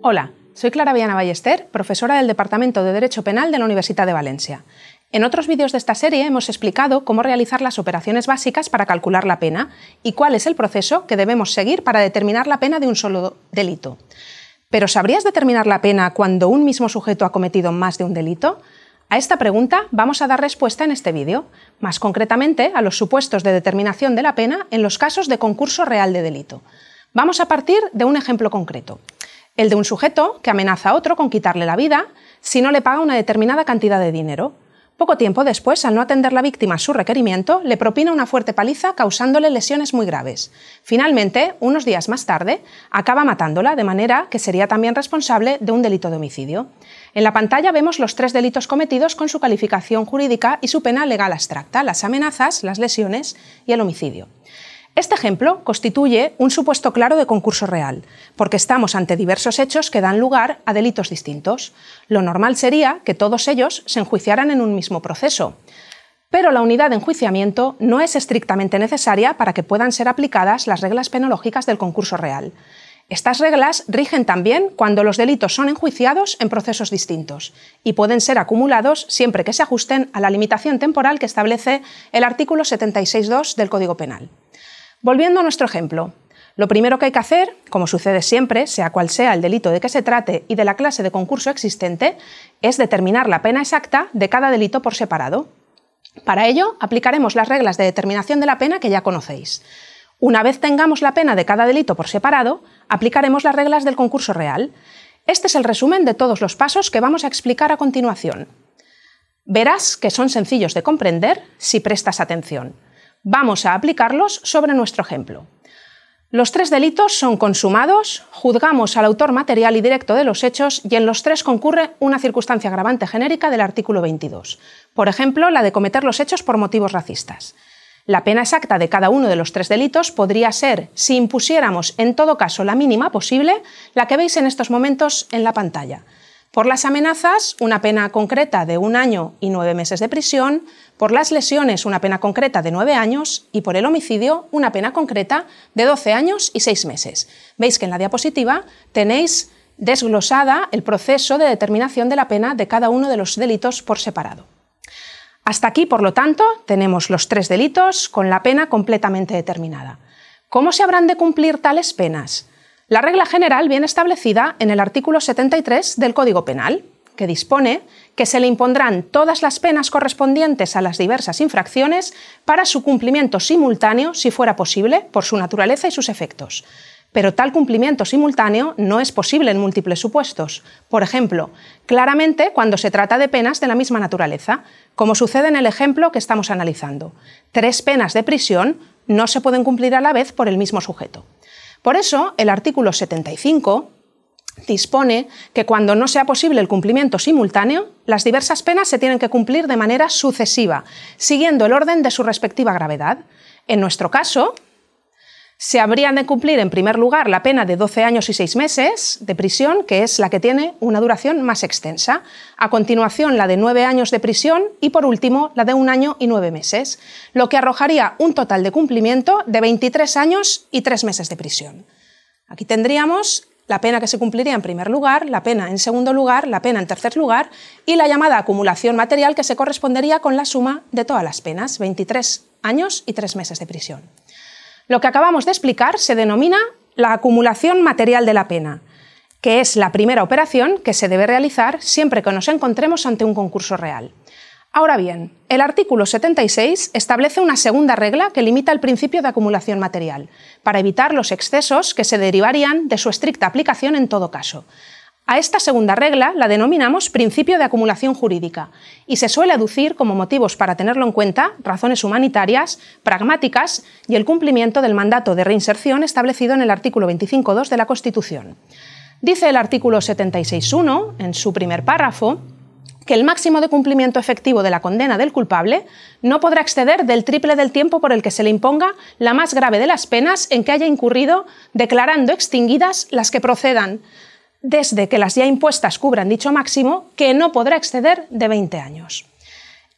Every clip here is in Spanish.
Hola, soy Clara Viana Ballester, profesora del Departamento de Derecho Penal de la Universidad de Valencia. En otros vídeos de esta serie hemos explicado cómo realizar las operaciones básicas para calcular la pena y cuál es el proceso que debemos seguir para determinar la pena de un solo delito. Pero ¿sabrías determinar la pena cuando un mismo sujeto ha cometido más de un delito? A esta pregunta vamos a dar respuesta en este vídeo, más concretamente a los supuestos de determinación de la pena en los casos de concurso real de delito. Vamos a partir de un ejemplo concreto, el de un sujeto que amenaza a otro con quitarle la vida si no le paga una determinada cantidad de dinero. Poco tiempo después, al no atender la víctima a su requerimiento, le propina una fuerte paliza causándole lesiones muy graves. Finalmente, unos días más tarde, acaba matándola, de manera que sería también responsable de un delito de homicidio. En la pantalla vemos los tres delitos cometidos con su calificación jurídica y su pena legal abstracta, las amenazas, las lesiones y el homicidio. Este ejemplo constituye un supuesto claro de concurso real, porque estamos ante diversos hechos que dan lugar a delitos distintos. Lo normal sería que todos ellos se enjuiciaran en un mismo proceso, pero la unidad de enjuiciamiento no es estrictamente necesaria para que puedan ser aplicadas las reglas penológicas del concurso real. Estas reglas rigen también cuando los delitos son enjuiciados en procesos distintos y pueden ser acumulados siempre que se ajusten a la limitación temporal que establece el artículo 76.2 del Código Penal. Volviendo a nuestro ejemplo, lo primero que hay que hacer, como sucede siempre, sea cual sea el delito de que se trate y de la clase de concurso existente, es determinar la pena exacta de cada delito por separado. Para ello, aplicaremos las reglas de determinación de la pena que ya conocéis. Una vez tengamos la pena de cada delito por separado, aplicaremos las reglas del concurso real. Este es el resumen de todos los pasos que vamos a explicar a continuación. Verás que son sencillos de comprender si prestas atención. Vamos a aplicarlos sobre nuestro ejemplo. Los tres delitos son consumados, juzgamos al autor material y directo de los hechos y en los tres concurre una circunstancia agravante genérica del artículo 22, por ejemplo, la de cometer los hechos por motivos racistas. La pena exacta de cada uno de los tres delitos podría ser, si impusiéramos en todo caso la mínima posible, la que veis en estos momentos en la pantalla. Por las amenazas, una pena concreta de un año y nueve meses de prisión, por las lesiones, una pena concreta de nueve años y por el homicidio, una pena concreta de doce años y seis meses. Veis que en la diapositiva tenéis desglosada el proceso de determinación de la pena de cada uno de los delitos por separado. Hasta aquí, por lo tanto, tenemos los tres delitos con la pena completamente determinada. ¿Cómo se habrán de cumplir tales penas? La regla general viene establecida en el artículo 73 del Código Penal, que dispone que se le impondrán todas las penas correspondientes a las diversas infracciones para su cumplimiento simultáneo, si fuera posible, por su naturaleza y sus efectos. Pero tal cumplimiento simultáneo no es posible en múltiples supuestos. Por ejemplo, claramente cuando se trata de penas de la misma naturaleza, como sucede en el ejemplo que estamos analizando. Tres penas de prisión no se pueden cumplir a la vez por el mismo sujeto. Por eso, el artículo 75 dispone que cuando no sea posible el cumplimiento simultáneo, las diversas penas se tienen que cumplir de manera sucesiva, siguiendo el orden de su respectiva gravedad. En nuestro caso, se habrían de cumplir, en primer lugar, la pena de 12 años y 6 meses de prisión, que es la que tiene una duración más extensa. A continuación, la de 9 años de prisión y, por último, la de 1 año y 9 meses, lo que arrojaría un total de cumplimiento de 23 años y 3 meses de prisión. Aquí tendríamos la pena que se cumpliría en primer lugar, la pena en segundo lugar, la pena en tercer lugar y la llamada acumulación material que se correspondería con la suma de todas las penas, 23 años y 3 meses de prisión. Lo que acabamos de explicar se denomina la acumulación material de la pena, que es la primera operación que se debe realizar siempre que nos encontremos ante un concurso real. Ahora bien, el artículo 76 establece una segunda regla que limita el principio de acumulación material, para evitar los excesos que se derivarían de su estricta aplicación en todo caso. A esta segunda regla la denominamos principio de acumulación jurídica y se suele aducir como motivos para tenerlo en cuenta razones humanitarias, pragmáticas y el cumplimiento del mandato de reinserción establecido en el artículo 25.2 de la Constitución. Dice el artículo 76.1, en su primer párrafo, que el máximo de cumplimiento efectivo de la condena del culpable no podrá exceder del triple del tiempo por el que se le imponga la más grave de las penas en que haya incurrido, declarando extinguidas las que procedan desde que las ya impuestas cubran dicho máximo, que no podrá exceder de 20 años.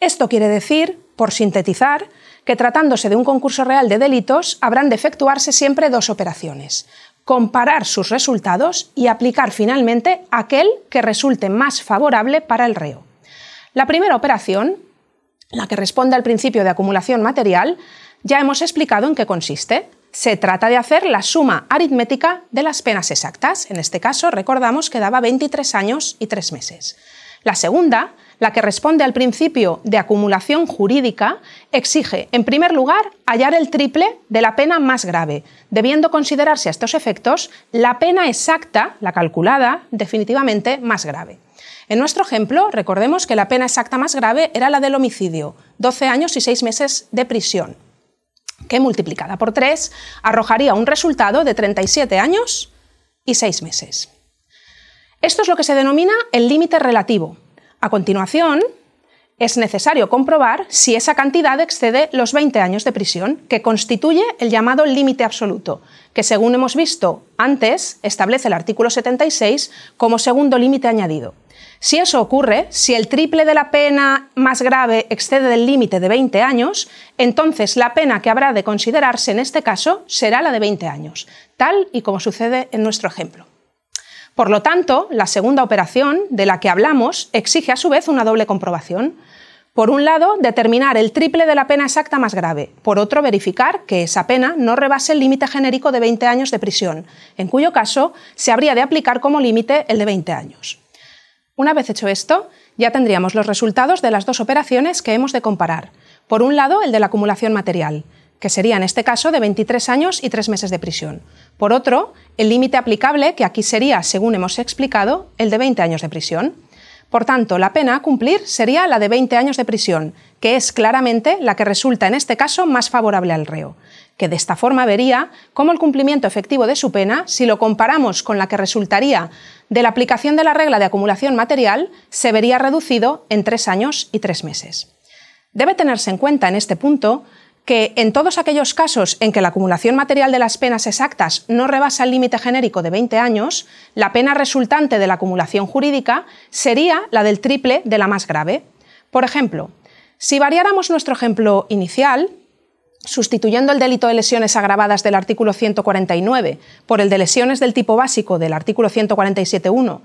Esto quiere decir, por sintetizar, que tratándose de un concurso real de delitos, habrán de efectuarse siempre dos operaciones, comparar sus resultados y aplicar finalmente aquel que resulte más favorable para el reo. La primera operación, la que responde al principio de acumulación material, ya hemos explicado en qué consiste se trata de hacer la suma aritmética de las penas exactas. En este caso, recordamos que daba 23 años y 3 meses. La segunda, la que responde al principio de acumulación jurídica, exige, en primer lugar, hallar el triple de la pena más grave, debiendo considerarse a estos efectos la pena exacta, la calculada, definitivamente más grave. En nuestro ejemplo, recordemos que la pena exacta más grave era la del homicidio, 12 años y 6 meses de prisión que multiplicada por 3 arrojaría un resultado de 37 años y 6 meses. Esto es lo que se denomina el límite relativo. A continuación, es necesario comprobar si esa cantidad excede los 20 años de prisión, que constituye el llamado límite absoluto, que según hemos visto antes establece el artículo 76 como segundo límite añadido. Si eso ocurre, si el triple de la pena más grave excede del límite de 20 años, entonces la pena que habrá de considerarse en este caso será la de 20 años, tal y como sucede en nuestro ejemplo. Por lo tanto, la segunda operación de la que hablamos exige a su vez una doble comprobación. Por un lado, determinar el triple de la pena exacta más grave. Por otro, verificar que esa pena no rebase el límite genérico de 20 años de prisión, en cuyo caso se habría de aplicar como límite el de 20 años. Una vez hecho esto, ya tendríamos los resultados de las dos operaciones que hemos de comparar. Por un lado, el de la acumulación material, que sería en este caso de 23 años y 3 meses de prisión. Por otro, el límite aplicable, que aquí sería, según hemos explicado, el de 20 años de prisión. Por tanto, la pena a cumplir sería la de 20 años de prisión, que es claramente la que resulta en este caso más favorable al reo, que de esta forma vería cómo el cumplimiento efectivo de su pena, si lo comparamos con la que resultaría de la aplicación de la regla de acumulación material, se vería reducido en tres años y tres meses. Debe tenerse en cuenta en este punto que en todos aquellos casos en que la acumulación material de las penas exactas no rebasa el límite genérico de 20 años, la pena resultante de la acumulación jurídica sería la del triple de la más grave. Por ejemplo, si variáramos nuestro ejemplo inicial, sustituyendo el delito de lesiones agravadas del artículo 149 por el de lesiones del tipo básico del artículo 147.1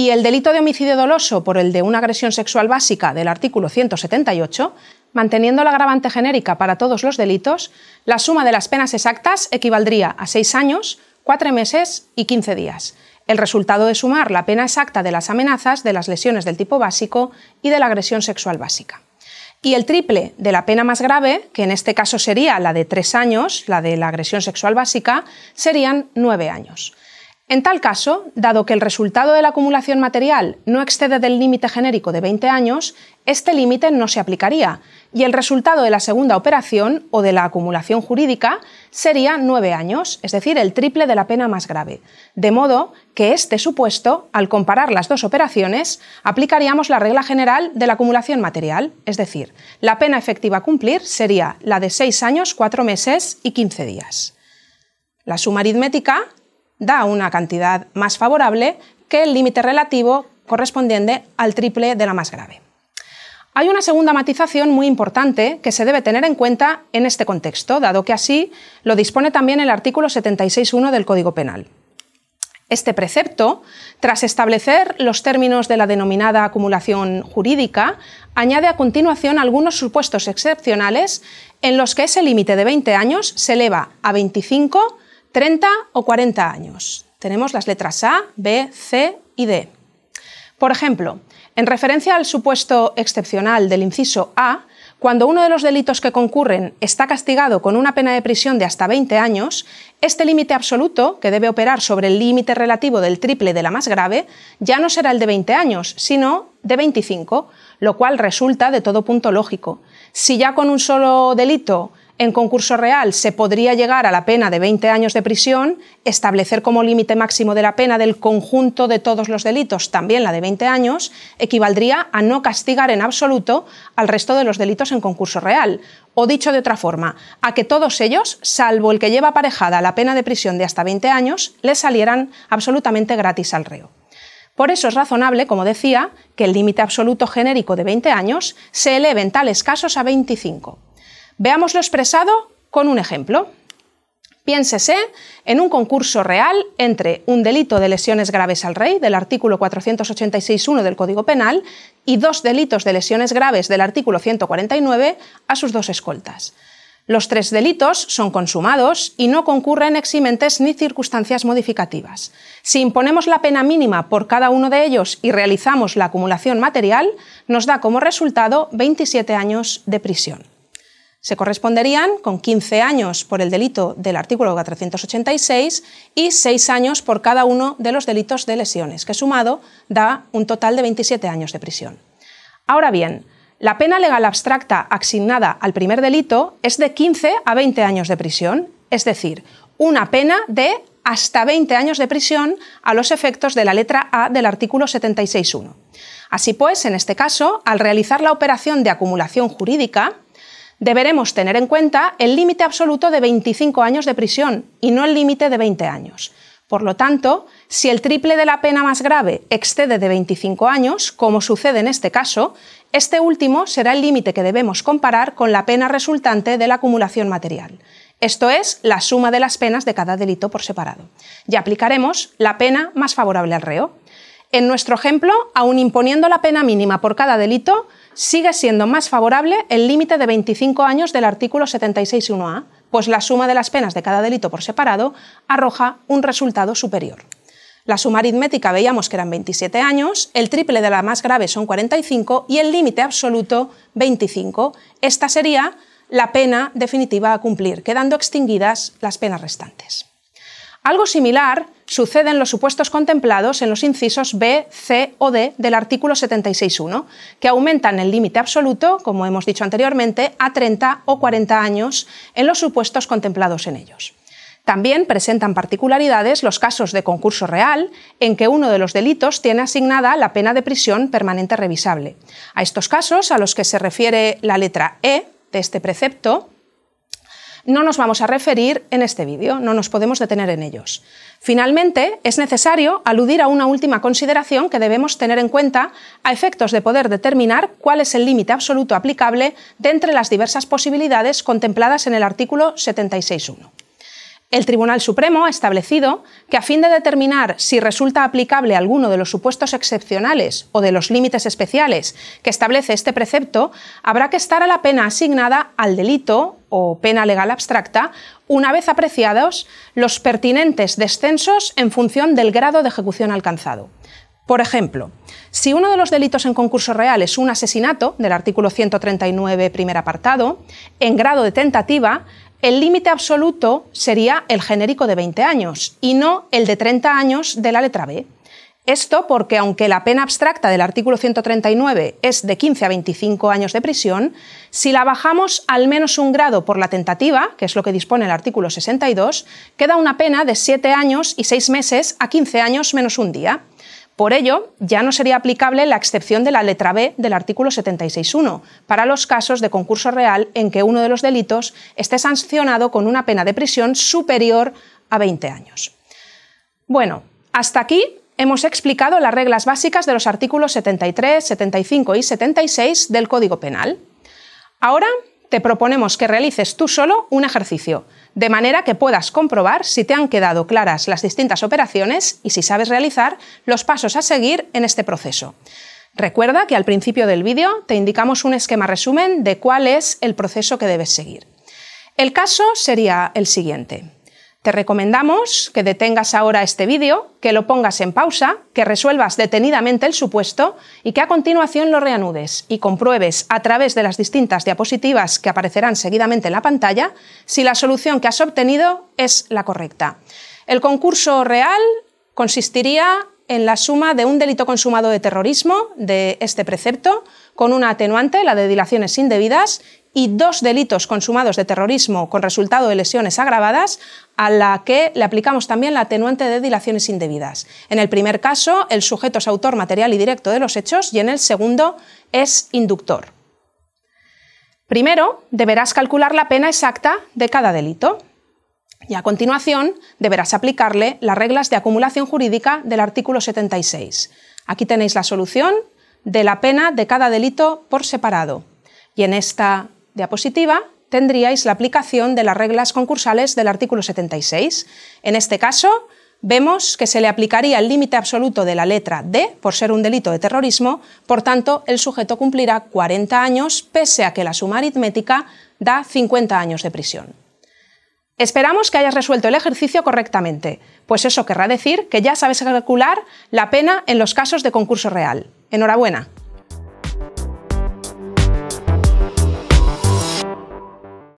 y el delito de homicidio doloso por el de una agresión sexual básica del artículo 178, manteniendo la agravante genérica para todos los delitos, la suma de las penas exactas equivaldría a seis años, cuatro meses y 15 días. El resultado de sumar la pena exacta de las amenazas, de las lesiones del tipo básico y de la agresión sexual básica. Y el triple de la pena más grave, que en este caso sería la de tres años, la de la agresión sexual básica, serían nueve años. En tal caso, dado que el resultado de la acumulación material no excede del límite genérico de 20 años, este límite no se aplicaría y el resultado de la segunda operación o de la acumulación jurídica sería 9 años, es decir, el triple de la pena más grave. De modo que este supuesto, al comparar las dos operaciones, aplicaríamos la regla general de la acumulación material, es decir, la pena efectiva a cumplir sería la de 6 años, 4 meses y 15 días. La suma aritmética da una cantidad más favorable que el límite relativo correspondiente al triple de la más grave. Hay una segunda matización muy importante que se debe tener en cuenta en este contexto, dado que así lo dispone también el artículo 76.1 del Código Penal. Este precepto, tras establecer los términos de la denominada acumulación jurídica, añade a continuación algunos supuestos excepcionales en los que ese límite de 20 años se eleva a 25, 30 o 40 años. Tenemos las letras A, B, C y D. Por ejemplo, en referencia al supuesto excepcional del inciso A, cuando uno de los delitos que concurren está castigado con una pena de prisión de hasta 20 años, este límite absoluto, que debe operar sobre el límite relativo del triple de la más grave, ya no será el de 20 años, sino de 25, lo cual resulta de todo punto lógico. Si ya con un solo delito en concurso real se podría llegar a la pena de 20 años de prisión, establecer como límite máximo de la pena del conjunto de todos los delitos, también la de 20 años, equivaldría a no castigar en absoluto al resto de los delitos en concurso real. O dicho de otra forma, a que todos ellos, salvo el que lleva aparejada la pena de prisión de hasta 20 años, le salieran absolutamente gratis al reo. Por eso es razonable, como decía, que el límite absoluto genérico de 20 años se eleve en tales casos a 25. Veámoslo expresado con un ejemplo. Piénsese en un concurso real entre un delito de lesiones graves al rey del artículo 486.1 del Código Penal y dos delitos de lesiones graves del artículo 149 a sus dos escoltas. Los tres delitos son consumados y no concurren eximentes ni circunstancias modificativas. Si imponemos la pena mínima por cada uno de ellos y realizamos la acumulación material, nos da como resultado 27 años de prisión. Se corresponderían con 15 años por el delito del artículo 486 y 6 años por cada uno de los delitos de lesiones, que sumado da un total de 27 años de prisión. Ahora bien, la pena legal abstracta asignada al primer delito es de 15 a 20 años de prisión, es decir, una pena de hasta 20 años de prisión a los efectos de la letra A del artículo 76.1. Así pues, en este caso, al realizar la operación de acumulación jurídica, deberemos tener en cuenta el límite absoluto de 25 años de prisión y no el límite de 20 años. Por lo tanto, si el triple de la pena más grave excede de 25 años, como sucede en este caso, este último será el límite que debemos comparar con la pena resultante de la acumulación material. Esto es la suma de las penas de cada delito por separado. Y aplicaremos la pena más favorable al reo. En nuestro ejemplo, aun imponiendo la pena mínima por cada delito, sigue siendo más favorable el límite de 25 años del artículo 76.1a, pues la suma de las penas de cada delito por separado arroja un resultado superior. La suma aritmética veíamos que eran 27 años, el triple de la más grave son 45 y el límite absoluto 25. Esta sería la pena definitiva a cumplir, quedando extinguidas las penas restantes. Algo similar sucede en los supuestos contemplados en los incisos B, C o D del artículo 76.1, que aumentan el límite absoluto, como hemos dicho anteriormente, a 30 o 40 años en los supuestos contemplados en ellos. También presentan particularidades los casos de concurso real en que uno de los delitos tiene asignada la pena de prisión permanente revisable. A estos casos, a los que se refiere la letra E de este precepto, no nos vamos a referir en este vídeo, no nos podemos detener en ellos. Finalmente, es necesario aludir a una última consideración que debemos tener en cuenta a efectos de poder determinar cuál es el límite absoluto aplicable de entre las diversas posibilidades contempladas en el artículo 76.1. El Tribunal Supremo ha establecido que a fin de determinar si resulta aplicable alguno de los supuestos excepcionales o de los límites especiales que establece este precepto, habrá que estar a la pena asignada al delito o pena legal abstracta, una vez apreciados los pertinentes descensos en función del grado de ejecución alcanzado. Por ejemplo, si uno de los delitos en concurso real es un asesinato, del artículo 139, primer apartado, en grado de tentativa, el límite absoluto sería el genérico de 20 años y no el de 30 años de la letra B. Esto porque, aunque la pena abstracta del artículo 139 es de 15 a 25 años de prisión, si la bajamos al menos un grado por la tentativa, que es lo que dispone el artículo 62, queda una pena de 7 años y 6 meses a 15 años menos un día. Por ello, ya no sería aplicable la excepción de la letra B del artículo 76.1 para los casos de concurso real en que uno de los delitos esté sancionado con una pena de prisión superior a 20 años. Bueno, hasta aquí hemos explicado las reglas básicas de los artículos 73, 75 y 76 del Código Penal. Ahora te proponemos que realices tú solo un ejercicio, de manera que puedas comprobar si te han quedado claras las distintas operaciones y si sabes realizar los pasos a seguir en este proceso. Recuerda que al principio del vídeo te indicamos un esquema resumen de cuál es el proceso que debes seguir. El caso sería el siguiente. Te recomendamos que detengas ahora este vídeo, que lo pongas en pausa, que resuelvas detenidamente el supuesto y que a continuación lo reanudes y compruebes a través de las distintas diapositivas que aparecerán seguidamente en la pantalla si la solución que has obtenido es la correcta. El concurso real consistiría en la suma de un delito consumado de terrorismo de este precepto, con una atenuante, la de dilaciones indebidas, y dos delitos consumados de terrorismo con resultado de lesiones agravadas, a la que le aplicamos también la atenuante de dilaciones indebidas. En el primer caso, el sujeto es autor material y directo de los hechos y en el segundo es inductor. Primero, deberás calcular la pena exacta de cada delito y a continuación deberás aplicarle las reglas de acumulación jurídica del artículo 76. Aquí tenéis la solución de la pena de cada delito por separado. Y en esta diapositiva tendríais la aplicación de las reglas concursales del artículo 76. En este caso, vemos que se le aplicaría el límite absoluto de la letra D por ser un delito de terrorismo, por tanto, el sujeto cumplirá 40 años, pese a que la suma aritmética da 50 años de prisión. Esperamos que hayas resuelto el ejercicio correctamente, pues eso querrá decir que ya sabes calcular la pena en los casos de concurso real. Enhorabuena.